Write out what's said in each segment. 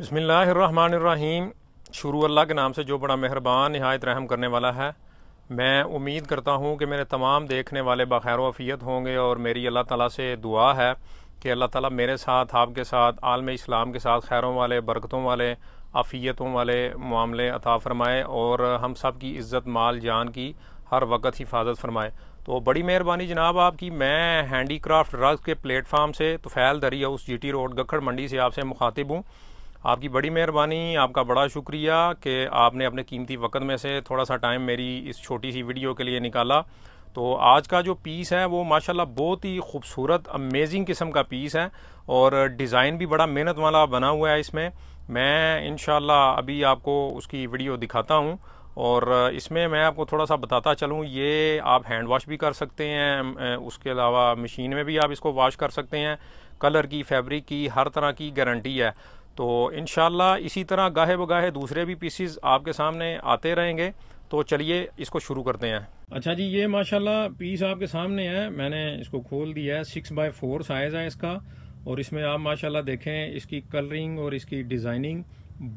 बसमीम शुरू अल्लाह के नाम से जो बड़ा मेहरबान नहायत रहम करने वाला है मैं उम्मीद करता हूँ कि मेरे तमाम देखने वाले बखैर वफ़ीत होंगे और मेरी अल्लाह ताला से दुआ है कि अल्लाह ताला मेरे साथ आपके साथ आलम इस्लाम के साथ खैरों वाले बरकतों वाले अफ़ीतों वाले मामले अता फ़रमाए और हम सब की इज़्ज़त माल जान की हर वक्त हिफाजत फ़रमाए तो बड़ी मेहरबानी जनाब आपकी मैं हैंडी क्राफ्ट रग़ के प्लेटफार्म से तुफ़ैल दरिया उस जी टी रोड गखड़ मंडी से आपसे मुखातिब हूँ आपकी बड़ी मेहरबानी आपका बड़ा शुक्रिया कि आपने अपने कीमती वक़्त में से थोड़ा सा टाइम मेरी इस छोटी सी वीडियो के लिए निकाला तो आज का जो पीस है वो माशाल्लाह बहुत ही खूबसूरत अमेजिंग किस्म का पीस है और डिज़ाइन भी बड़ा मेहनत वाला बना हुआ है इसमें मैं इन अभी आपको उसकी वीडियो दिखाता हूँ और इसमें मैं आपको थोड़ा सा बताता चलूँ ये आप हैंड वॉश भी कर सकते हैं उसके अलावा मशीन में भी आप इसको वॉश कर सकते हैं कलर की फैब्रिक की हर तरह की गारंटी है तो इन इसी तरह गाहे बगाहे दूसरे भी पीसीज आपके सामने आते रहेंगे तो चलिए इसको शुरू करते हैं अच्छा जी ये माशाल्लाह पीस आपके सामने है मैंने इसको खोल दिया है सिक्स बाय फोर साइज़ है इसका और इसमें आप माशाल्लाह देखें इसकी कलरिंग और इसकी डिज़ाइनिंग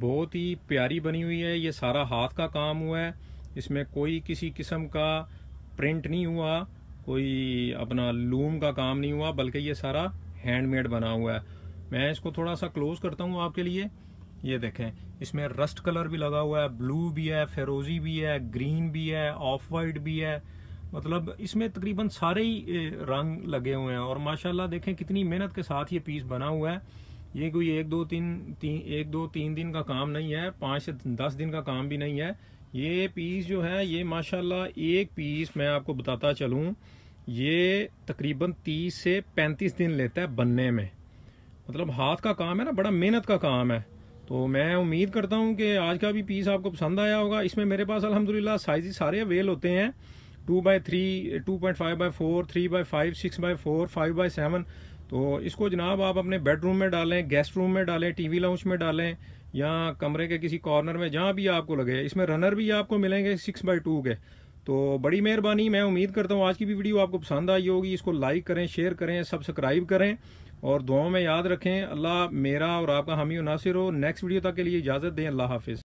बहुत ही प्यारी बनी हुई है ये सारा हाथ का काम हुआ है इसमें कोई किसी किस्म का प्रिंट नहीं हुआ कोई अपना लूम का काम नहीं हुआ बल्कि ये सारा हैंडमेड बना हुआ है मैं इसको थोड़ा सा क्लोज करता हूँ आपके लिए ये देखें इसमें रस्ट कलर भी लगा हुआ है ब्लू भी है फेरोजी भी है ग्रीन भी है ऑफ वाइट भी है मतलब इसमें तकरीबन सारे ही रंग लगे हुए हैं और माशाल्लाह देखें कितनी मेहनत के साथ ये पीस बना हुआ है ये कोई एक दो तीन ती, एक दो तीन दिन का काम नहीं है पाँच से दस दिन का काम भी नहीं है ये पीस जो है ये माशाल्लाह एक पीस मैं आपको बताता चलूँ ये तकरीबन तीस से पैंतीस दिन लेता है बनने में मतलब हाथ का काम है ना बड़ा मेहनत का काम है तो मैं उम्मीद करता हूँ कि आज का भी पीस आपको पसंद आया होगा इसमें मेरे पास अलहमदिल्ला साइज सारे अवेल होते हैं two by three two point five by four three by five six by four five by seven तो इसको जनाब आप अपने बेडरूम में डालें गेस्ट रूम में डालें टीवी लाउंज में डालें या कमरे के किसी कॉर्नर में जहाँ भी आपको लगे इसमें रनर भी आपको मिलेंगे सिक्स बाई टू के तो बड़ी मेहरबानी मैं उम्मीद करता हूँ आज की भी वीडियो आपको पसंद आई होगी इसको लाइक करें शेयर करें सब्सक्राइब करें और दुआओं में याद रखें अल्लाह मेरा और आपका हमी नासिर हो नेक्स्ट वीडियो तक के लिए इजाज़त दें अल्लाह हाफिज़